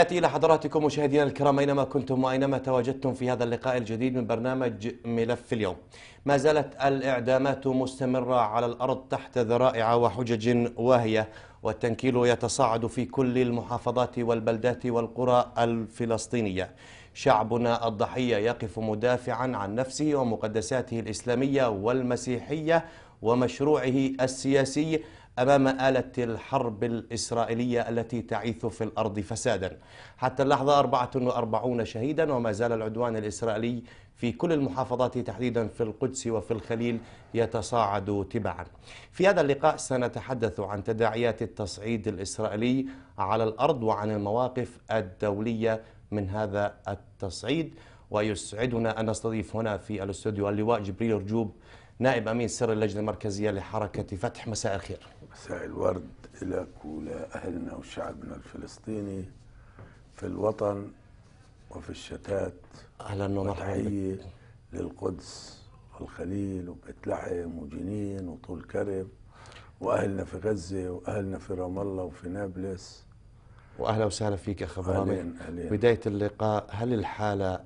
تحياتي إلى حضراتكم مشاهدينا الكرام أينما كنتم وأينما تواجدتم في هذا اللقاء الجديد من برنامج ملف اليوم ما زالت الإعدامات مستمرة على الأرض تحت ذرائع وحجج واهية والتنكيل يتصاعد في كل المحافظات والبلدات والقرى الفلسطينية شعبنا الضحية يقف مدافعا عن نفسه ومقدساته الإسلامية والمسيحية ومشروعه السياسي أمام آلة الحرب الإسرائيلية التي تعيث في الأرض فسادا حتى اللحظة 44 شهيدا وما زال العدوان الإسرائيلي في كل المحافظات تحديدا في القدس وفي الخليل يتصاعد تبعا في هذا اللقاء سنتحدث عن تداعيات التصعيد الإسرائيلي على الأرض وعن المواقف الدولية من هذا التصعيد ويسعدنا أن نستضيف هنا في الاستوديو اللواء جبريل رجوب نائب أمين سر اللجنة المركزية لحركة فتح مساء الخير مساء الورد لك ولأهلنا وشعبنا الفلسطيني في الوطن وفي الشتات أهلا ومرحبا للقدس والخليل وبيت لحم وجنين وطول كرم وأهلنا في غزة وأهلنا في رام الله وفي نابلس واهلا وسهلا فيك اخ أهلين أهلين بدايه اللقاء هل الحاله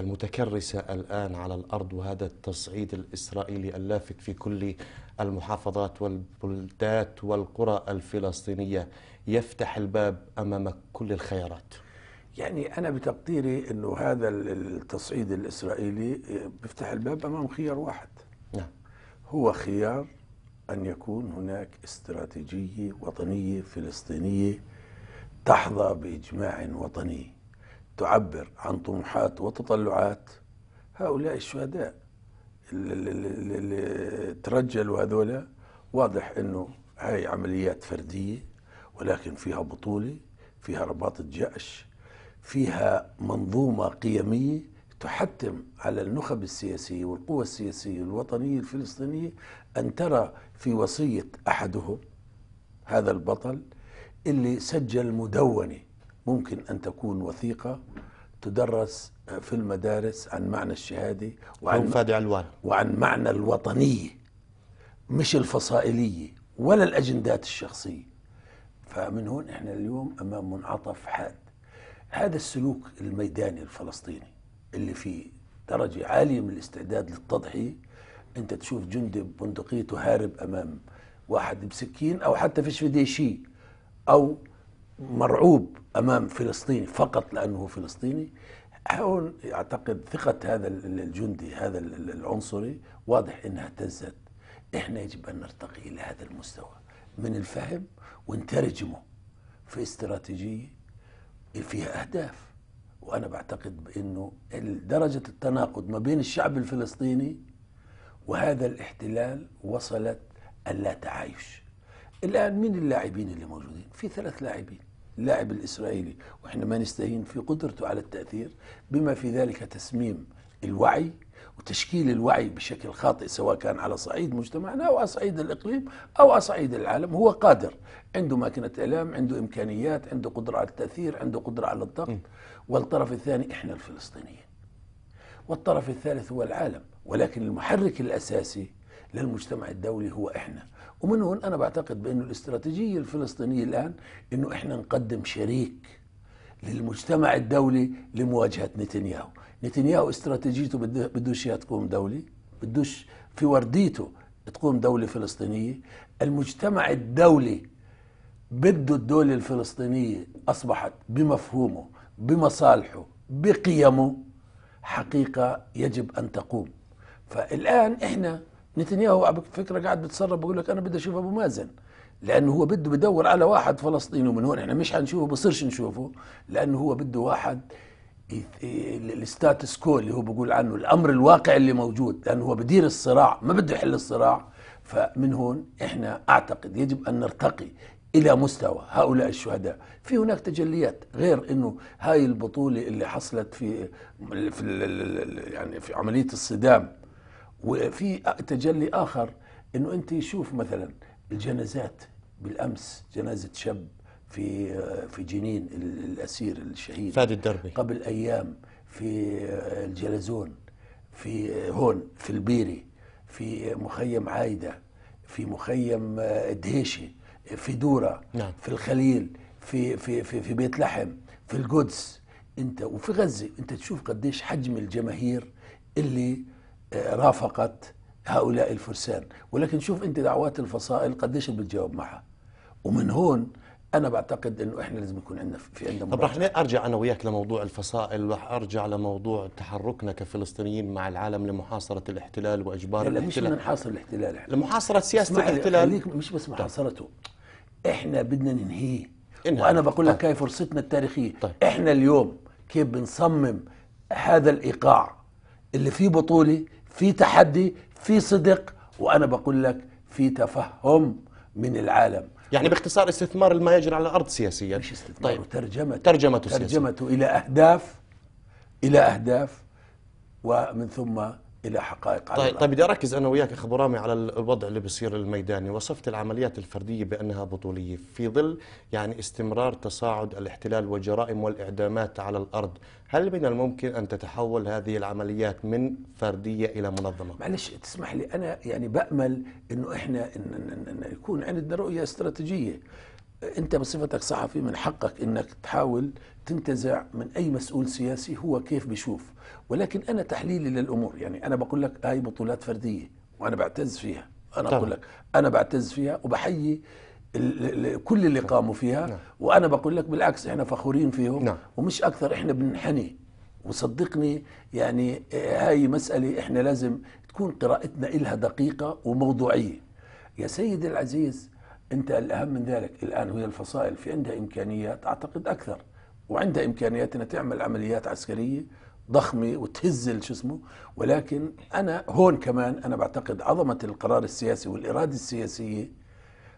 المتكرسه الان على الارض وهذا التصعيد الاسرائيلي اللافت في كل المحافظات والبلدات والقرى الفلسطينية يفتح الباب أمام كل الخيارات يعني أنا بتقديري أنه هذا التصعيد الإسرائيلي بيفتح الباب أمام خيار واحد نعم. هو خيار أن يكون هناك استراتيجية وطنية فلسطينية تحظى بإجماع وطني تعبر عن طموحات وتطلعات هؤلاء الشهداء اللي ترجلوا هذولا واضح انه هاي عمليات فرديه ولكن فيها بطوله فيها رباط الجأش فيها منظومه قيميه تحتم على النخب السياسيه والقوى السياسيه الوطنيه الفلسطينيه ان ترى في وصيه احدهم هذا البطل اللي سجل مدونه ممكن ان تكون وثيقه تدرس آه، في المدارس عن معنى الشهادة وعن فادي علوان وعن معنى الوطنية مش الفصائلية ولا الأجندات الشخصية فمن هون احنا اليوم أمام منعطف حاد هذا السلوك الميداني الفلسطيني اللي في درجة عالية من الاستعداد للتضحية انت تشوف جندي بندقيته هارب أمام واحد بسكين أو حتى فيش في شيء أو مرعوب امام فلسطيني فقط لانه هو هون اعتقد ثقه هذا الجندي هذا العنصري واضح انها اهتزت احنا يجب ان نرتقي الى هذا المستوى من الفهم ونترجمه في استراتيجيه فيها اهداف وانا بعتقد بانه درجه التناقض ما بين الشعب الفلسطيني وهذا الاحتلال وصلت اللا تعايش الان مين اللاعبين اللي موجودين في ثلاث لاعبين اللاعب الإسرائيلي وإحنا ما نستهين في قدرته على التأثير بما في ذلك تسميم الوعي وتشكيل الوعي بشكل خاطئ سواء كان على صعيد مجتمعنا او على صعيد الاقليم او على صعيد العالم هو قادر عنده ماكينه اعلام عنده امكانيات عنده قدره على التاثير عنده قدره على الضغط والطرف الثاني احنا الفلسطينيين والطرف الثالث هو العالم ولكن المحرك الاساسي للمجتمع الدولي هو احنا ومن هون انا بعتقد بانه الاستراتيجيه الفلسطينيه الان انه احنا نقدم شريك للمجتمع الدولي لمواجهه نتنياهو نتنياهو استراتيجيته بدوش اياها تقوم دوله بدوش في ورديته تقوم دوله فلسطينيه المجتمع الدولي بده الدوله الفلسطينيه اصبحت بمفهومه بمصالحه بقيمه حقيقه يجب ان تقوم فالان احنا نتنياهو على فكره قاعد بتسرب بقول لك انا بدي اشوف ابو مازن لانه هو بده بدور على واحد فلسطيني ومن هون احنا مش حنشوفه بصيرش نشوفه لانه هو بده واحد الستاتس كو اللي هو بقول عنه الامر الواقع اللي موجود لانه هو بدير الصراع ما بده يحل الصراع فمن هون احنا اعتقد يجب ان نرتقي الى مستوى هؤلاء الشهداء في هناك تجليات غير انه هاي البطوله اللي حصلت في في يعني في عمليه الصدام وفي تجلي اخر انه انت شوف مثلا الجنازات بالامس جنازه شاب في في جنين الاسير الشهيد فادي الدربي قبل ايام في الجلزون في هون في البيري في مخيم عايده في مخيم آه، دهيشي في دوره نعم. في الخليل في في في في بيت لحم في القدس انت وفي غزه انت تشوف قديش حجم الجماهير اللي رافقت هؤلاء الفرسان ولكن شوف انت دعوات الفصائل قديش بتجاوب معها ومن هون انا بعتقد انه احنا لازم يكون عندنا في عندنا طب رح ارجع انا وياك لموضوع الفصائل رح ارجع لموضوع تحركنا كفلسطينيين مع العالم لمحاصره الاحتلال واجبار لا لا الاحتلال مش نحاصر الاحتلال احنا لمحاصره سياسه الاحتلال مش بس محاصرته احنا بدنا ننهيه إنها. وانا بقول لك طيب. هاي فرصتنا التاريخيه طيب. احنا اليوم كيف بنصمم هذا الايقاع اللي فيه بطوله في تحدي في صدق وانا بقول لك في تفهم من العالم يعني باختصار استثمار ما يجري على الارض سياسيا مش استثمار طيب. ترجمته ترجمته, ترجمته الى اهداف الى اهداف ومن ثم الى حقائق طيب طيب بدي اركز انا وياك اخ رامي على الوضع اللي بيصير الميداني، وصفت العمليات الفرديه بانها بطوليه، في ظل يعني استمرار تصاعد الاحتلال والجرائم والاعدامات على الارض، هل من الممكن ان تتحول هذه العمليات من فرديه الى منظمه؟ معلش تسمح لي انا يعني بامل انه احنا إن إن إن يكون عندنا رؤيه استراتيجيه، انت بصفتك صحفي من حقك انك تحاول تنتزع من اي مسؤول سياسي هو كيف بيشوف ولكن انا تحليلي للامور يعني انا بقول لك هاي بطولات فرديه وانا بعتز فيها انا طبعا. بقول لك انا بعتز فيها وبحيي كل اللي قاموا فيها نعم. وانا بقول لك بالعكس احنا فخورين فيهم نعم. ومش اكثر احنا بننحني وصدقني يعني آه، هاي مساله احنا لازم تكون قراءتنا إلها دقيقه وموضوعيه يا سيدي العزيز انت الاهم من ذلك الان هي الفصائل في عندها امكانيات اعتقد اكثر وعندها امكانيات انها تعمل عمليات عسكريه ضخمه وتهز شو اسمه ولكن انا هون كمان انا بعتقد عظمه القرار السياسي والاراده السياسيه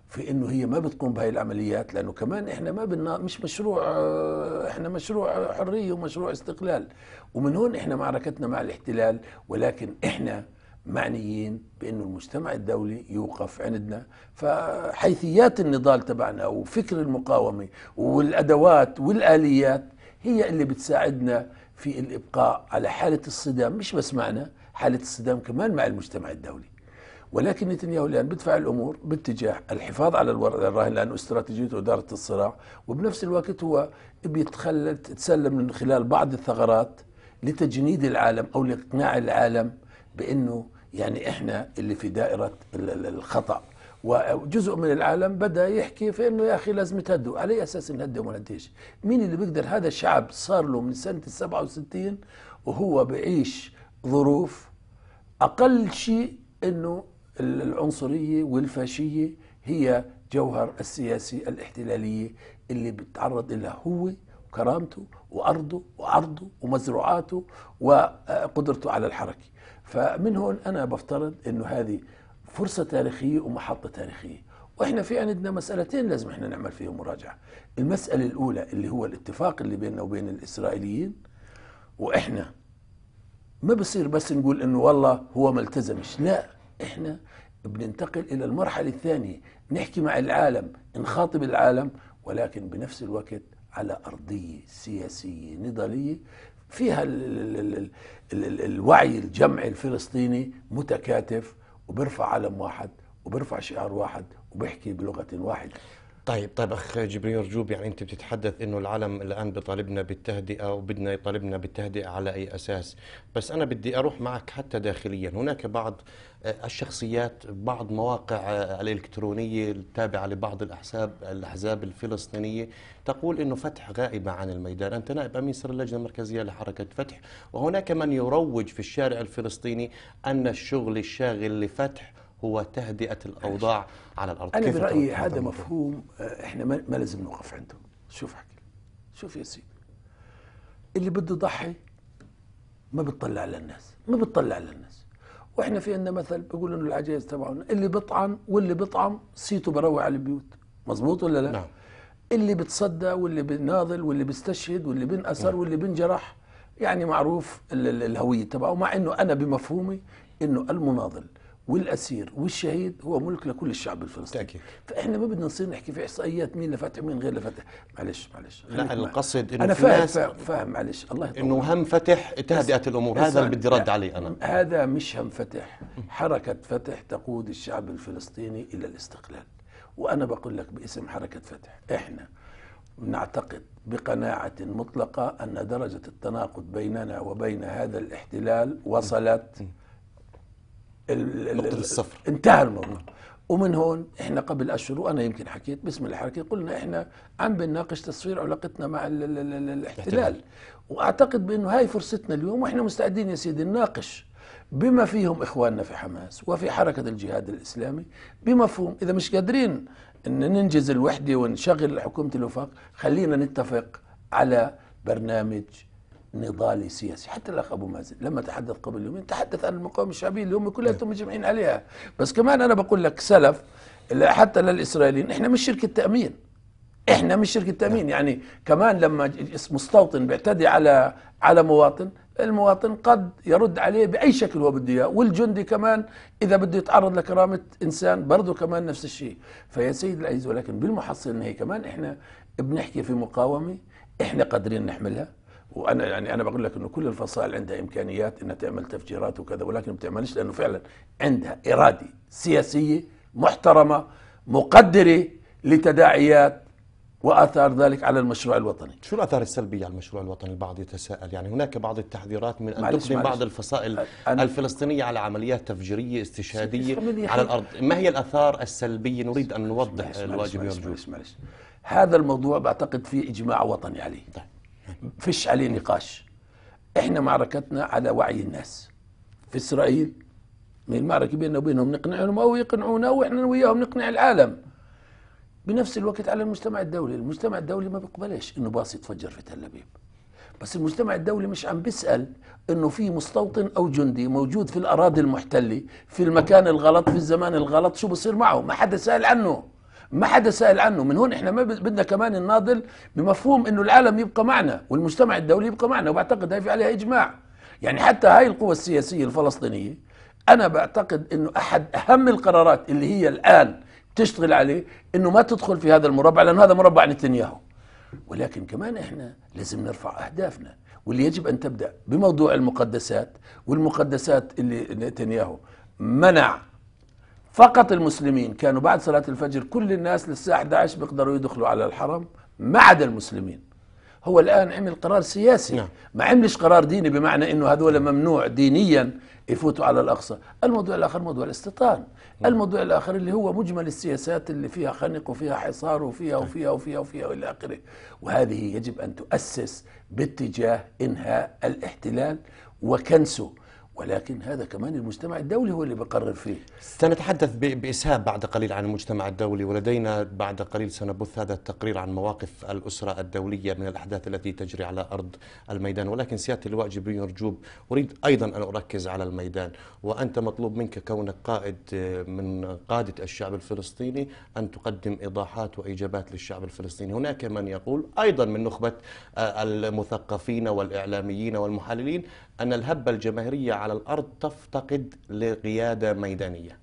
في انه هي ما بتقوم بهي العمليات لانه كمان احنا ما بدنا مش مشروع آه، احنا مشروع حريه ومشروع استقلال ومن هون احنا معركتنا مع الاحتلال ولكن احنا معنيين بانه المجتمع الدولي يوقف عندنا فحيثيات النضال تبعنا وفكر المقاومه والادوات والاليات هي اللي بتساعدنا في الابقاء على حاله الصدام مش بس معنا حاله الصدام كمان مع المجتمع الدولي ولكن نتنياهو الان بدفع الامور باتجاه الحفاظ على الورق الراهن لانه استراتيجيته اداره الصراع وبنفس الوقت هو بيتخلى تسلم من خلال بعض الثغرات لتجنيد العالم او لاقناع العالم بانه يعني احنا اللي في دائره الخطا وجزء من العالم بدا يحكي في انه يا اخي لازم تهدوا على اي اساس نهدي وما نهديش مين اللي بيقدر هذا الشعب صار له من سنه 67 وهو بعيش ظروف اقل شيء انه العنصريه والفاشيه هي جوهر السياسي الاحتلاليه اللي بيتعرض لها هو وكرامته وارضه وعرضه ومزروعاته وقدرته على الحركه فمن هون أنا بفترض أنه هذه فرصة تاريخية ومحطة تاريخية واحنا في عندنا مسألتين لازم احنا نعمل فيهم مراجعة المسألة الأولى اللي هو الاتفاق اللي بيننا وبين الإسرائيليين وإحنا ما بصير بس نقول إنه والله هو ما التزمش لا احنا بننتقل إلى المرحلة الثانية نحكي مع العالم نخاطب العالم ولكن بنفس الوقت على أرضية سياسية نضالية فيها الـ الـ الوعي الجمعي الفلسطيني متكاتف وبرفع علم واحد وبرفع شعار واحد وبيحكي بلغه واحده طيب طيب اخ جبريل رجوب يعني انت بتتحدث انه العالم الان بيطالبنا بالتهدئه وبدنا يطالبنا بالتهدئه على اي اساس بس انا بدي اروح معك حتى داخليا هناك بعض آه، الشخصيات بعض مواقع آه، الالكترونيه التابعه لبعض الاحزاب الاحزاب الفلسطينيه تقول انه فتح غائبه عن الميدان انت نائب امين سر اللجنه المركزيه لحركه فتح وهناك من يروج في الشارع الفلسطيني ان الشغل الشاغل لفتح هو تهدئة الأوضاع على الأرض أنا برأيي هذا مفهوم آه، إحنا ما لازم نوقف عنده شوف حكي شوف يا سيدي اللي بده يضحي ما بتطلع على الناس ما بتطلع على الناس واحنا في عندنا مثل بيقولوا انه العجائز تبعنا اللي بيطعن واللي بيطعم صيته بروع على البيوت مزبوط ولا لا نعم. اللي بتصدى واللي بناضل واللي بيستشهد واللي بينأسر نعم. واللي بينجرح يعني معروف الهويه تبعه مع انه انا بمفهومي انه المناضل والاسير والشهيد هو ملك لكل الشعب الفلسطيني تأكيد. فاحنا ما بدنا نصير نحكي في احصائيات مين لفتح ومين غير لفتح معلش معلش لا القصد انه انا فاهم فاهم, فاهم معلش الله يطول انه هم فتح تهدئه الامور هذا اللي بدي رد عليه انا هذا مش هم فتح حركه فتح تقود الشعب الفلسطيني الى الاستقلال وانا بقول لك باسم حركه فتح احنا نعتقد بقناعة مطلقة أن درجة التناقض بيننا وبين هذا الاحتلال وصلت نقطة الصفر انتهى الموضوع ومن هون احنا قبل اشهر وانا يمكن حكيت باسم الحركه قلنا احنا عم بنناقش تصوير علاقتنا مع الـ الـ الـ الاحتلال واعتقد بانه هاي فرصتنا اليوم واحنا مستعدين يا سيدي نناقش بما فيهم اخواننا في حماس وفي حركه الجهاد الاسلامي بمفهوم اذا مش قادرين ان ننجز الوحده ونشغل حكومه الوفاق خلينا نتفق على برنامج نضالي سياسي حتى الاخ ابو مازن لما تحدث قبل يومين تحدث عن المقاومه الشعبيه اللي هم كلياتهم نعم. مجمعين عليها بس كمان انا بقول لك سلف حتى للاسرائيليين احنا مش شركه تامين احنا مش شركه تامين نعم. يعني كمان لما مستوطن بيعتدي على على مواطن المواطن قد يرد عليه باي شكل هو بده اياه والجندي كمان اذا بده يتعرض لكرامه انسان برضه كمان نفس الشيء فيا سيد العزيز ولكن بالمحصل هي كمان احنا بنحكي في مقاومه احنا قادرين نحملها وانا يعني انا بقول لك انه كل الفصائل عندها امكانيات انها تعمل تفجيرات وكذا ولكن ما بتعملش لانه فعلا عندها اراده سياسيه محترمه مقدره لتداعيات واثار ذلك على المشروع الوطني. شو الاثار السلبيه على المشروع الوطني؟ البعض يتساءل، يعني هناك بعض التحذيرات من ان تقدم بعض الفصائل الفلسطينيه على عمليات تفجيريه استشهاديه على الارض، ما هي الاثار السلبيه؟ نريد ان نوضح الواجب يرجو هذا الموضوع بعتقد فيه اجماع وطني عليه. طيب. فيش عليه نقاش احنا معركتنا على وعي الناس في اسرائيل من المعركه بيننا وبينهم نقنعهم او يقنعونا واحنا وياهم نقنع العالم بنفس الوقت على المجتمع الدولي المجتمع الدولي ما بيقبلش انه باص يتفجر في تل ابيب بس المجتمع الدولي مش عم بيسال انه في مستوطن او جندي موجود في الاراضي المحتله في المكان الغلط في الزمان الغلط شو بصير معه ما حدا سال عنه ما حدا سأل عنه من هون احنا ما بدنا كمان نناضل بمفهوم انه العالم يبقى معنا والمجتمع الدولي يبقى معنا وبعتقد هاي في عليها اجماع يعني حتى هاي القوى السياسية الفلسطينية انا بعتقد انه احد اهم القرارات اللي هي الان بتشتغل عليه انه ما تدخل في هذا المربع لانه هذا مربع نتنياهو ولكن كمان احنا لازم نرفع اهدافنا واللي يجب ان تبدا بموضوع المقدسات والمقدسات اللي نتنياهو منع فقط المسلمين كانوا بعد صلاة الفجر كل الناس للساعة 11 بيقدروا يدخلوا على الحرم ما عدا المسلمين هو الآن عمل قرار سياسي نعم. ما عملش قرار ديني بمعنى أنه هذول ممنوع دينيا يفوتوا على الأقصى الموضوع الآخر موضوع الاستيطان نعم. الموضوع الآخر اللي هو مجمل السياسات اللي فيها خنق وفيها حصار وفيها نعم. وفيها وفيها وفيها وإلى آخره وهذه يجب أن تؤسس باتجاه إنهاء الاحتلال وكنسه ولكن هذا كمان المجتمع الدولي هو اللي بقرر فيه سنتحدث بإسهاب بعد قليل عن المجتمع الدولي ولدينا بعد قليل سنبث هذا التقرير عن مواقف الأسرة الدولية من الأحداث التي تجري على أرض الميدان ولكن سيادة اللواء جبريل رجوب أريد أيضا أن أركز على الميدان وأنت مطلوب منك كونك قائد آه، من قادة الشعب الفلسطيني أن تقدم إيضاحات وإجابات للشعب الفلسطيني هناك من يقول أيضا من نخبة آه، المثقفين والإعلاميين والمحللين أن الهبة الجماهيرية على الأرض تفتقد لقيادة ميدانية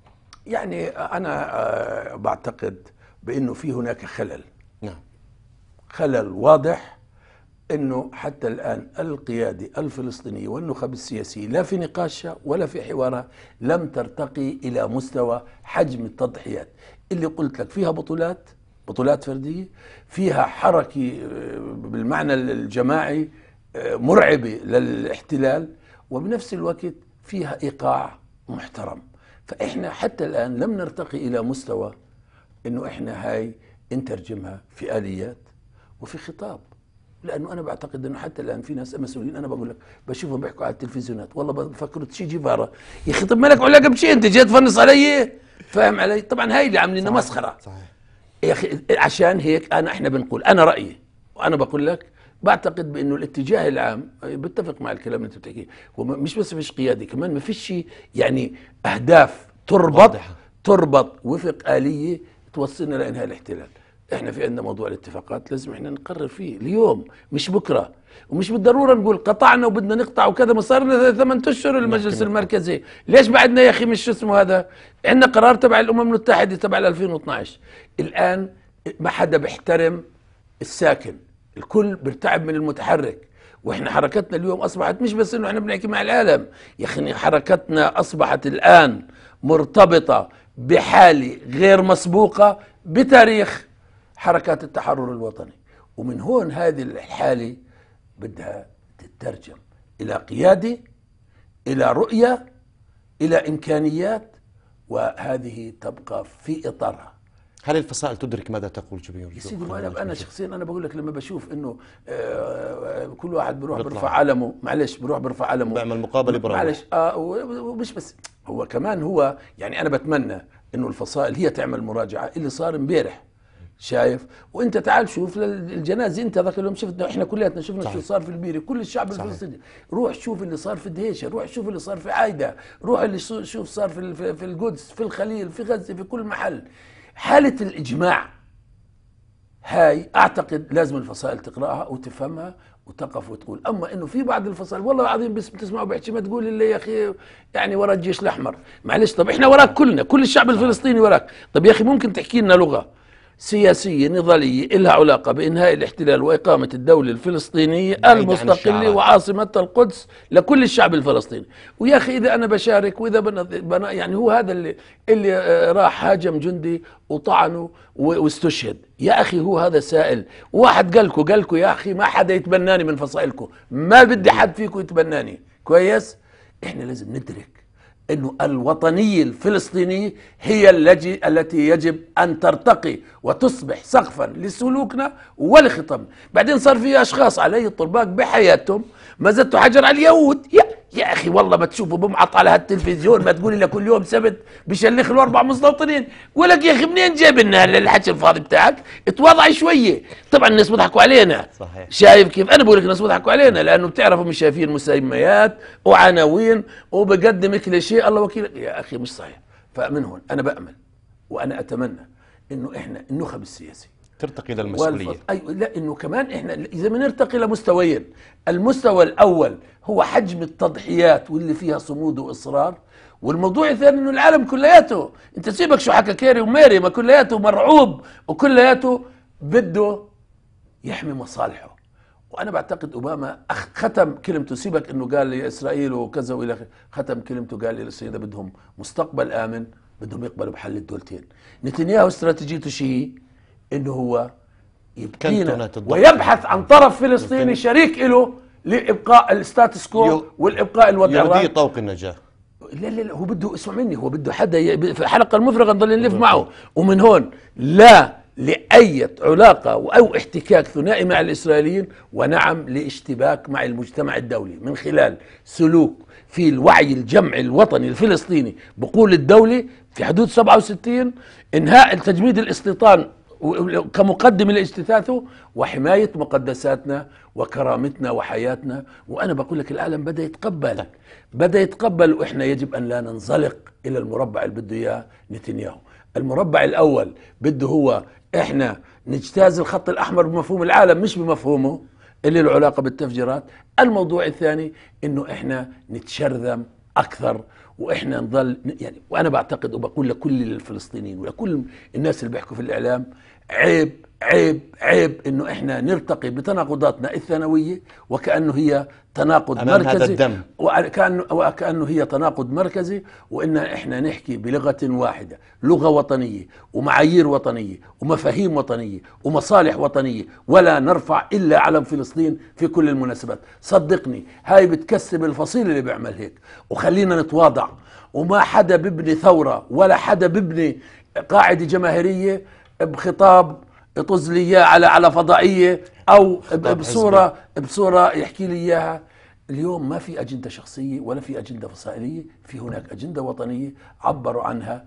يعني أنا آه، بعتقد بأنه في هناك خلل نعم خلل واضح أنه حتى الآن القيادة الفلسطينية والنخب السياسي لا في نقاشها ولا في حوارها لم ترتقي إلى مستوى حجم التضحيات اللي قلت لك فيها بطولات بطولات فردية فيها حركة آه، بالمعنى الجماعي آه، مرعبة للاحتلال وبنفس الوقت فيها إيقاع محترم فإحنا حتى الآن لم نرتقي إلى مستوى أنه إحنا هاي نترجمها في آليات وفي خطاب لانه انا بعتقد انه حتى الان في ناس مسؤولين انا بقول لك بشوفهم بيحكوا على التلفزيونات والله بفكر تشي جيفارا يا اخي طب مالك علاقه بشيء انت جاي تفنص علي فاهم علي طبعا هاي اللي عاملين مسخره صحيح يا اخي عشان هيك انا احنا بنقول انا رايي وانا بقول لك بعتقد بانه الاتجاه العام بتفق مع الكلام اللي انت بتحكيه ومش بس مش قياده كمان ما فيش يعني اهداف تربط واضحة. تربط وفق اليه توصلنا لانهاء الاحتلال احنا في عندنا موضوع الاتفاقات لازم احنا نقرر فيه اليوم مش بكره ومش بالضروره نقول قطعنا وبدنا نقطع وكذا ما صار لنا ثمان اشهر المجلس المركزي ليش بعدنا يا اخي مش اسمه هذا عندنا قرار تبع الامم المتحده تبع 2012 الان ما حدا بيحترم الساكن الكل بيرتعب من المتحرك واحنا حركتنا اليوم اصبحت مش بس انه احنا بنحكي مع العالم يا اخي حركتنا اصبحت الان مرتبطه بحاله غير مسبوقه بتاريخ حركات التحرر الوطني ومن هون هذه الحاله بدها تترجم الى قياده الى رؤيه الى امكانيات وهذه تبقى في اطارها هل الفصائل تدرك ماذا تقول جميع يا سيدي انا انا شخصيا انا بقول لك لما بشوف انه آه، كل واحد بروح بيرفع علمه معلش بروح بيرفع علمه بعمل مقابله برا معلش اه ومش بس هو كمان هو يعني انا بتمنى انه الفصائل هي تعمل مراجعه اللي صار امبارح شايف وانت تعال شوف الجنازه انت ذاك اليوم شفت احنا كلياتنا شفنا شو صار في البيري كل الشعب الفلسطيني روح شوف اللي صار في دهيشه روح شوف اللي صار في عايده روح اللي شوف صار في في القدس في الخليل في غزه في كل محل حالة الإجماع هاي أعتقد لازم الفصائل تقرأها وتفهمها وتقف وتقول اما انه في بعض الفصائل والله العظيم بس بتسمعوا بيحكي ما تقول لي يا اخي يعني ورا الجيش الاحمر معلش طب احنا وراك كلنا كل الشعب الفلسطيني وراك طب يا اخي ممكن تحكي لنا لغه سياسية نضالية لها علاقة بإنهاء الاحتلال وإقامة الدولة الفلسطينية المستقلة وعاصمتها القدس لكل الشعب الفلسطيني ويا أخي إذا أنا بشارك وإذا بنا يعني هو هذا اللي, اللي آه، راح هاجم جندي وطعنه واستشهد يا أخي هو هذا سائل واحد قالكوا قالكوا يا أخي ما حدا يتبناني من فصائلكم ما بدي حد فيكم يتبناني كويس إحنا لازم ندرك أن الوطنية الفلسطينية هي التي التي يجب أن ترتقي وتصبح سقفا لسلوكنا ولخطبنا بعدين صار في أشخاص علي الطرباك بحياتهم ما زدتوا حجر على اليهود يأ. يا اخي والله ما تشوفوا بمعط على هالتلفزيون ما تقولي لك كل يوم سبت بيشلخ له اربع مستوطنين يقول لك يا اخي منين جاب لنا الحكي الفاضي بتاعك اتواضعي شويه طبعا الناس بيضحكوا علينا صحيح شايف كيف انا بقول لك الناس بيضحكوا علينا لانه بتعرفوا مش شايفين مسميات وعناوين وبقدم كليشيه الله وكيل يا اخي مش صحيح فمن هون انا بامل وانا اتمنى انه احنا النخب السياسي ترتقي للمسؤوليه والفض... أي... لا انه كمان احنا اذا بنرتقي لمستويين المستوى الاول هو حجم التضحيات واللي فيها صمود واصرار والموضوع الثاني انه العالم كلياته انت سيبك شو حكى كيري وميري ما كلياته مرعوب وكلياته بده يحمي مصالحه وانا بعتقد اوباما ختم كلمته سيبك انه قال لاسرائيل وكذا والى اخره ختم كلمته قال للاسرائيل بدهم مستقبل امن بدهم يقبلوا بحل الدولتين نتنياهو استراتيجيته شيء انه هو يبكينا ويبحث عن طرف فلسطيني شريك له لابقاء الستاتس كو والابقاء الوضع يرضيه طوق النجاه لا لا لا هو بده اسمع مني هو بده حدا في الحلقه المفرغه نضل نلف معه ومن هون لا لأية علاقة أو احتكاك ثنائي مع الإسرائيليين ونعم لاشتباك مع المجتمع الدولي من خلال سلوك في الوعي الجمعي الوطني الفلسطيني بقول الدولة في حدود 67 إنهاء تجميد الاستيطان كمقدم لاجتثاثه وحماية مقدساتنا وكرامتنا وحياتنا وأنا بقول لك العالم بدأ يتقبل بدأ يتقبل وإحنا يجب أن لا ننزلق إلى المربع اللي بده إياه نتنياهو المربع الأول بده هو إحنا نجتاز الخط الأحمر بمفهوم العالم مش بمفهومه اللي له علاقة بالتفجيرات الموضوع الثاني إنه إحنا نتشرذم أكثر واحنا نضل يعني وانا بعتقد وبقول لكل الفلسطينيين ولكل الناس اللي بيحكوا في الاعلام عيب عيب عيب انه احنا نرتقي بتناقضاتنا الثانويه وكانه هي تناقض أمام مركزي هذا الدم. وكانه وكانه هي تناقض مركزي وان احنا نحكي بلغه واحده، لغه وطنيه ومعايير وطنيه ومفاهيم وطنيه ومصالح وطنيه ولا نرفع الا علم فلسطين في كل المناسبات، صدقني هاي بتكسب الفصيل اللي بيعمل هيك وخلينا نتواضع وما حدا ببني ثوره ولا حدا ببني قاعده جماهيريه بخطاب يطز لي اياه على على فضائيه او بصوره بصوره يحكي لي اياها اليوم ما في اجنده شخصيه ولا في اجنده فصائليه في هناك اجنده وطنيه عبروا عنها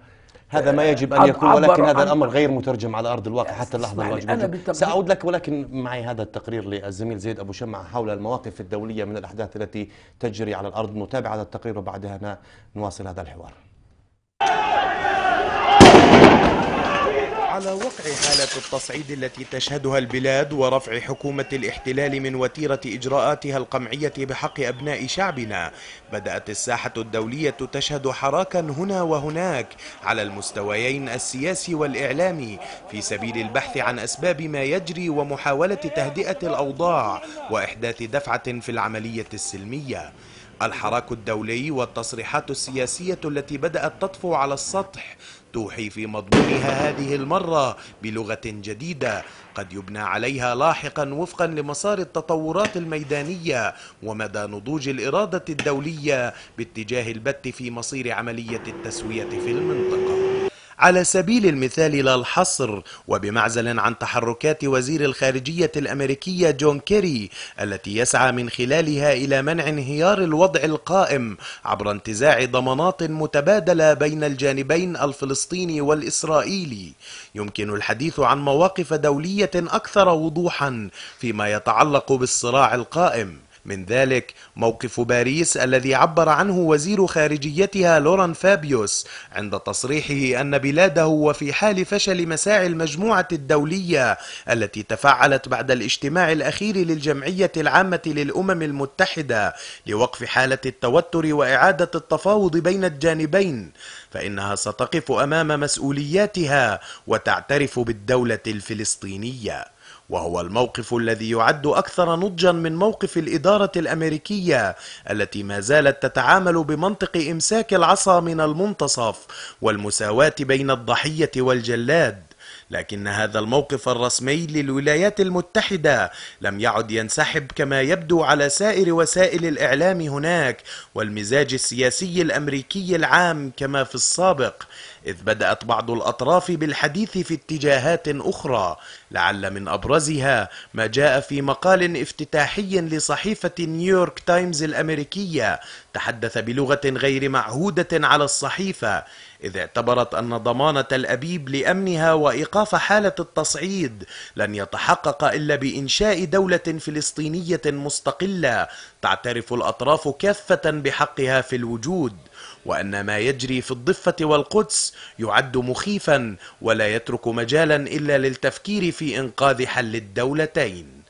هذا ما يجب ان يكون ولكن هذا الامر غير مترجم على ارض الواقع حتى اللحظه الواجبه ساعود لك ولكن معي هذا التقرير للزميل زيد ابو شمع حول المواقف الدوليه من الاحداث التي تجري على الارض نتابع هذا التقرير وبعدها نواصل هذا الحوار على وقع حالة التصعيد التي تشهدها البلاد ورفع حكومة الاحتلال من وتيرة إجراءاتها القمعية بحق أبناء شعبنا بدأت الساحة الدولية تشهد حراكا هنا وهناك على المستويين السياسي والإعلامي في سبيل البحث عن أسباب ما يجري ومحاولة تهدئة الأوضاع وإحداث دفعة في العملية السلمية الحراك الدولي والتصريحات السياسية التي بدأت تطفو على السطح توحي في مضمونها هذه المرة بلغة جديدة قد يبنى عليها لاحقا وفقا لمسار التطورات الميدانية ومدى نضوج الإرادة الدولية باتجاه البت في مصير عملية التسوية في المنطقة على سبيل المثال لا الحصر وبمعزل عن تحركات وزير الخارجية الأمريكية جون كيري التي يسعى من خلالها إلى منع انهيار الوضع القائم عبر انتزاع ضمانات متبادلة بين الجانبين الفلسطيني والإسرائيلي يمكن الحديث عن مواقف دولية أكثر وضوحا فيما يتعلق بالصراع القائم من ذلك موقف باريس الذي عبر عنه وزير خارجيتها لوران فابيوس عند تصريحه أن بلاده وفي حال فشل مساعي المجموعة الدولية التي تفعلت بعد الاجتماع الأخير للجمعية العامة للأمم المتحدة لوقف حالة التوتر وإعادة التفاوض بين الجانبين فإنها ستقف أمام مسؤولياتها وتعترف بالدولة الفلسطينية وهو الموقف الذي يعد أكثر نضجا من موقف الإدارة الأمريكية التي ما زالت تتعامل بمنطق إمساك العصا من المنتصف والمساواة بين الضحية والجلاد لكن هذا الموقف الرسمي للولايات المتحدة لم يعد ينسحب كما يبدو على سائر وسائل الإعلام هناك والمزاج السياسي الأمريكي العام كما في السابق إذ بدأت بعض الأطراف بالحديث في اتجاهات أخرى لعل من أبرزها ما جاء في مقال افتتاحي لصحيفة نيويورك تايمز الأمريكية تحدث بلغة غير معهودة على الصحيفة إذ اعتبرت أن ضمانة الأبيب لأمنها وإيقاف حالة التصعيد لن يتحقق إلا بإنشاء دولة فلسطينية مستقلة تعترف الأطراف كافة بحقها في الوجود وأن ما يجري في الضفة والقدس يعد مخيفا ولا يترك مجالا إلا للتفكير في إنقاذ حل الدولتين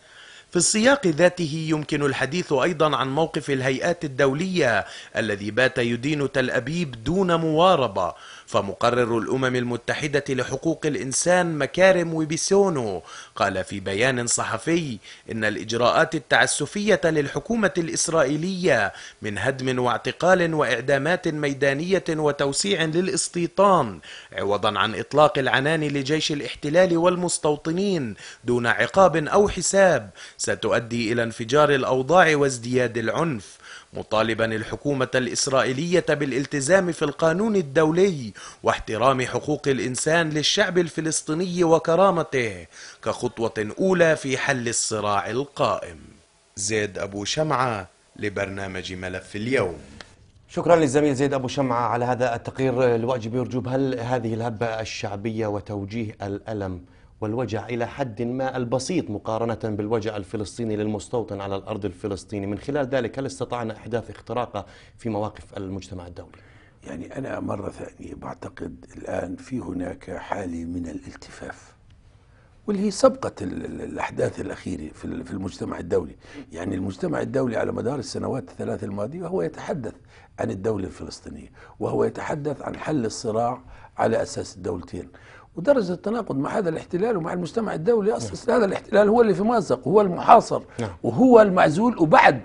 في السياق ذاته يمكن الحديث ايضا عن موقف الهيئات الدوليه الذي بات يدين تل ابيب دون مواربه فمقرر الأمم المتحدة لحقوق الإنسان مكارم ويبيسونو قال في بيان صحفي إن الإجراءات التعسفية للحكومة الإسرائيلية من هدم واعتقال وإعدامات ميدانية وتوسيع للاستيطان عوضا عن إطلاق العنان لجيش الاحتلال والمستوطنين دون عقاب أو حساب ستؤدي إلى انفجار الأوضاع وازدياد العنف مطالبا الحكومة الإسرائيلية بالالتزام في القانون الدولي واحترام حقوق الإنسان للشعب الفلسطيني وكرامته كخطوة أولى في حل الصراع القائم زيد أبو شمعة لبرنامج ملف اليوم شكرا للزميل زيد أبو شمعة على هذا التقرير الواجب يرجو هل هذه الهبة الشعبية وتوجيه الألم والوجع إلى حد ما البسيط مقارنة بالوجع الفلسطيني للمستوطن على الأرض الفلسطيني من خلال ذلك هل استطعنا إحداث اختراقة في مواقف المجتمع الدولي؟ يعني أنا مرة ثانية بعتقد الآن في هناك حالة من الالتفاف واللي هي سبقت الأحداث الأخيرة في المجتمع الدولي يعني المجتمع الدولي على مدار السنوات الثلاث الماضية وهو يتحدث عن الدولة الفلسطينية وهو يتحدث عن حل الصراع على أساس الدولتين ودرجة التناقض مع هذا الاحتلال ومع المجتمع الدولي اصلا هذا الاحتلال هو اللي في مازق هو المحاصر نعم. وهو المعزول وبعد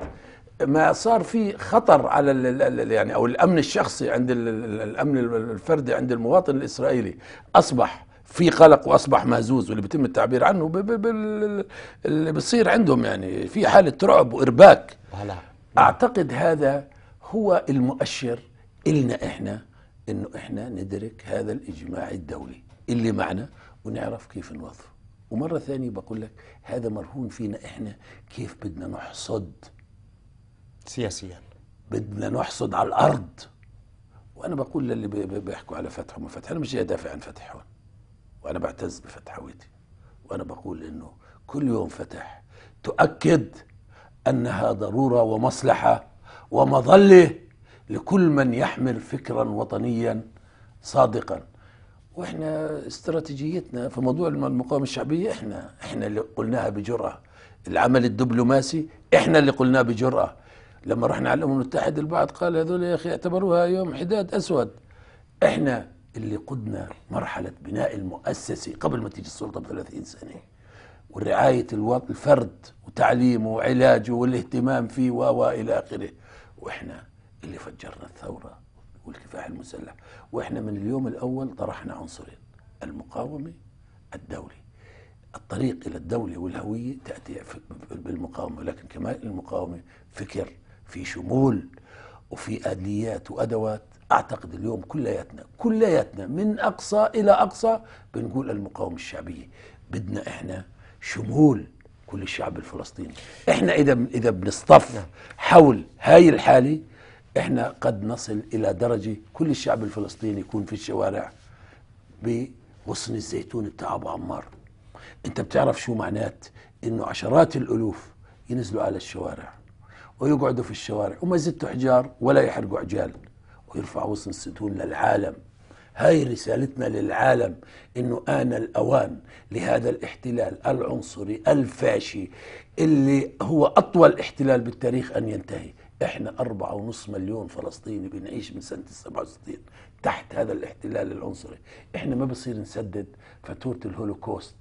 ما صار في خطر على يعني او الامن الشخصي عند الامن الفردي عند المواطن الاسرائيلي اصبح في قلق واصبح مهزوز واللي بيتم التعبير عنه اللي بصير عندهم يعني في حاله رعب وارباك اعتقد هذا هو المؤشر النا احنا انه احنا ندرك هذا الاجماع الدولي اللي معنا ونعرف كيف نوظفه ومرة ثانية بقول لك هذا مرهون فينا احنا كيف بدنا نحصد سياسيا بدنا نحصد على الارض وانا بقول للي بيحكوا على فتح وما فتح انا مش جاي ادافع عن فتح هون وانا بعتز بفتحويتي وانا بقول انه كل يوم فتح تؤكد انها ضروره ومصلحه ومظله لكل من يحمل فكرا وطنيا صادقا واحنا استراتيجيتنا في موضوع المقاومه الشعبيه احنا احنا اللي قلناها بجرأه العمل الدبلوماسي احنا اللي قلناه بجرأه لما رحنا على الامم المتحده البعض قال هذول يا اخي اعتبروها يوم حداد اسود احنا اللي قدنا مرحله بناء المؤسسه قبل ما تيجي السلطه ب 30 سنه ورعايه الفرد وتعليمه وعلاجه والاهتمام فيه والى اخره واحنا اللي فجرنا الثورة والكفاح المسلح وإحنا من اليوم الأول طرحنا عنصرين المقاومة الدولي الطريق إلى الدولة والهوية تأتي بالمقاومة لكن كمان المقاومة فكر في شمول وفي آليات وأدوات أعتقد اليوم كلياتنا كلياتنا من أقصى إلى أقصى بنقول المقاومة الشعبية بدنا إحنا شمول كل الشعب الفلسطيني احنا اذا اذا بنصطف نعم. حول هاي الحاله احنا قد نصل الى درجه كل الشعب الفلسطيني يكون في الشوارع بغصن الزيتون بتاع ابو عمار انت بتعرف شو معنات انه عشرات الالوف ينزلوا على الشوارع ويقعدوا في الشوارع وما يزتوا حجار ولا يحرقوا عجال ويرفعوا غصن الزيتون للعالم هاي رسالتنا للعالم انه آن الاوان لهذا الاحتلال العنصري الفاشي اللي هو اطول احتلال بالتاريخ ان ينتهي احنا أربعة ونص مليون فلسطيني بنعيش من سنة السبعة وستين تحت هذا الاحتلال العنصري احنا ما بصير نسدد فاتورة الهولوكوست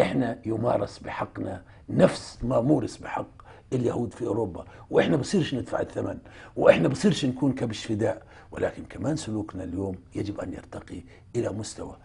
احنا يمارس بحقنا نفس ما مورس بحق اليهود في اوروبا واحنا بصيرش ندفع الثمن واحنا بصيرش نكون كبش فداء ولكن كمان سلوكنا اليوم يجب ان يرتقي الى مستوى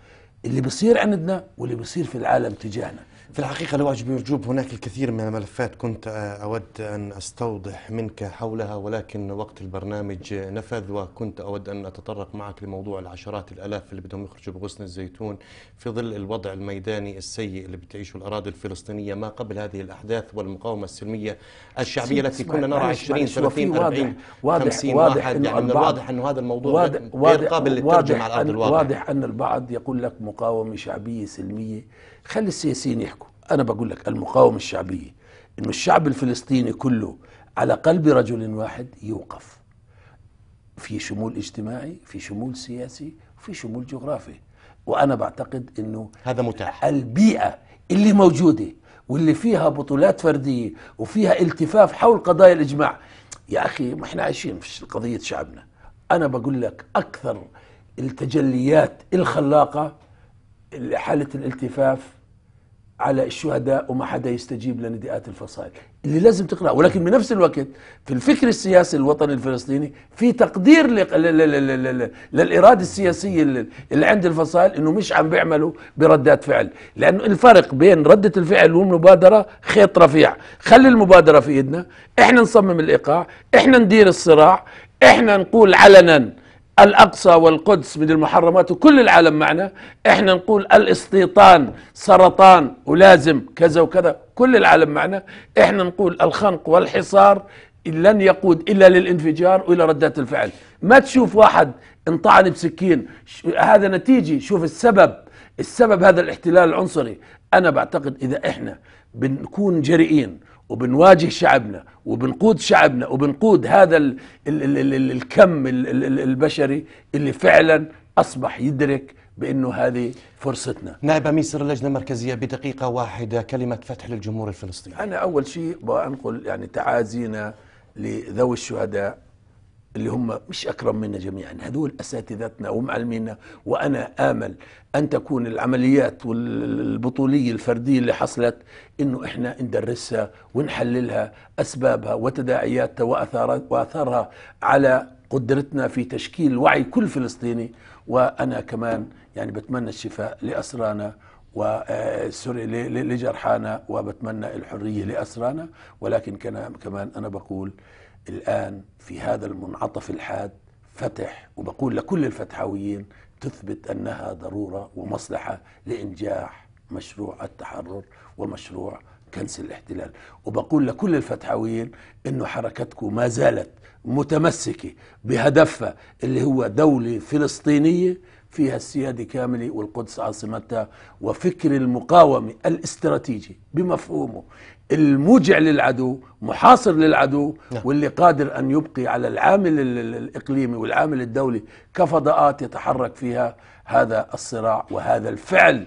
اللي بصير عندنا واللي بصير في العالم تجاهنا في الحقيقة لو أعجبني هناك الكثير من الملفات كنت آه، أود أن أستوضح منك حولها ولكن وقت البرنامج نفذ وكنت أود أن أتطرق معك لموضوع العشرات الألاف اللي بدهم يخرجوا بغصن الزيتون في ظل الوضع الميداني السيء اللي بتعيشه الأراضي الفلسطينية ما قبل هذه الأحداث والمقاومة السلمية الشعبية التي كنا نرى 20 30 40 واضح 50 واضح واحد يعني الواضح أنه هذا الموضوع واضح غير قابل للترجمة على أرض الواقع واضح أن البعض يقول لك مقاومة شعبية سلمية خلي السياسيين يحكوا انا بقول لك المقاومه الشعبيه انه الشعب الفلسطيني كله على قلب رجل واحد يوقف في شمول اجتماعي في شمول سياسي في شمول جغرافي وانا بعتقد انه هذا متاح البيئه اللي موجوده واللي فيها بطولات فرديه وفيها التفاف حول قضايا الاجماع يا اخي ما احنا عايشين في قضيه شعبنا انا بقول لك اكثر التجليات الخلاقه حالة الالتفاف على الشهداء وما حدا يستجيب لنداءات الفصائل اللي لازم تقرأ ولكن بنفس الوقت في الفكر السياسي الوطني الفلسطيني في تقدير للإرادة السياسية اللي عند الفصائل إنه مش عم بيعملوا بردات فعل لأنه الفرق بين ردة الفعل والمبادرة خيط رفيع خلي المبادرة في إيدنا إحنا نصمم الإيقاع إحنا ندير الصراع إحنا نقول علنا الأقصى والقدس من المحرمات وكل العالم معنا احنا نقول الاستيطان سرطان ولازم كذا وكذا كل العالم معنا احنا نقول الخنق والحصار لن يقود إلا للانفجار وإلى ردات الفعل ما تشوف واحد انطعن بسكين هذا نتيجة شوف السبب السبب هذا الاحتلال العنصري أنا بعتقد إذا احنا بنكون جريئين وبنواجه شعبنا وبنقود شعبنا وبنقود هذا الـ الـ الـ الـ الـ الكم الـ الـ البشري اللي فعلا أصبح يدرك بأنه هذه فرصتنا نائب أمين سر اللجنة المركزية بدقيقة واحدة كلمة فتح للجمهور الفلسطيني أنا أول شيء بأنقل يعني تعازينا لذوي الشهداء اللي هم مش أكرم منا جميعا هذول أساتذتنا ومعلمينا وأنا آمل أن تكون العمليات والبطولية الفردية اللي حصلت أنه إحنا ندرسها ونحللها أسبابها وتداعياتها وأثارها على قدرتنا في تشكيل وعي كل فلسطيني وأنا كمان يعني بتمنى الشفاء لأسرانا و آه، لجرحانا وبتمنى الحرية لأسرانا ولكن كمان أنا بقول الآن في هذا المنعطف الحاد فتح وبقول لكل الفتحاويين تثبت أنها ضرورة ومصلحة لإنجاح مشروع التحرر ومشروع كنس الاحتلال وبقول لكل الفتحاويين انه حركتكم ما زالت متمسكه بهدفها اللي هو دوله فلسطينيه فيها السيادة كاملة والقدس عاصمتها وفكر المقاومة الاستراتيجي بمفهومه الموجع للعدو محاصر للعدو نعم. واللي قادر أن يبقي على العامل الإقليمي والعامل الدولي كفضاءات يتحرك فيها هذا الصراع وهذا الفعل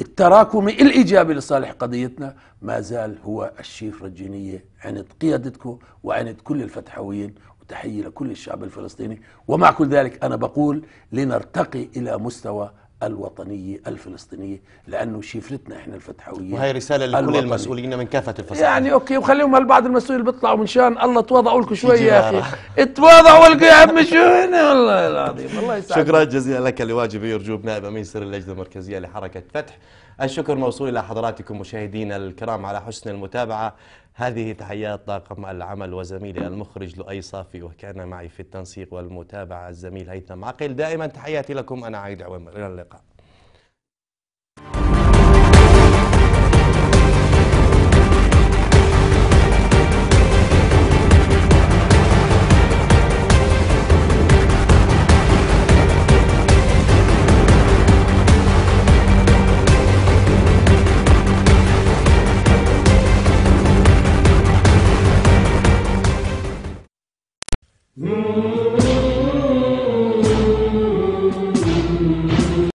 التراكمي الإيجابي لصالح قضيتنا ما زال هو الشيف الجينية عند قيادتكم وعند كل الفتحويين تحية لكل الشعب الفلسطيني ومع كل ذلك أنا بقول لنرتقي إلى مستوى الوطنية الفلسطينية لأنه شفرتنا إحنا الفتحوية وهي رسالة لكل الوطنية. المسؤولين من كافة الفصائل يعني أوكي وخليهم هالبعض المسؤولين بيطلعوا من شان الله تواضعوا لكم شوي يا أخي تواضعوا لكم يا عمي شو هنا والله العظيم الله يسعدك شكرا جزيلا لك لواجب يرجوب نائب أمين سر اللجنة المركزية لحركة فتح الشكر موصول إلى حضراتكم مشاهدينا الكرام على حسن المتابعة هذه تحيات طاقم العمل وزميلي المخرج لؤي صافي وكان معي في التنسيق والمتابعة الزميل هيثم عقل دائما تحياتي لكم أنا عايد عوام إلى اللقاء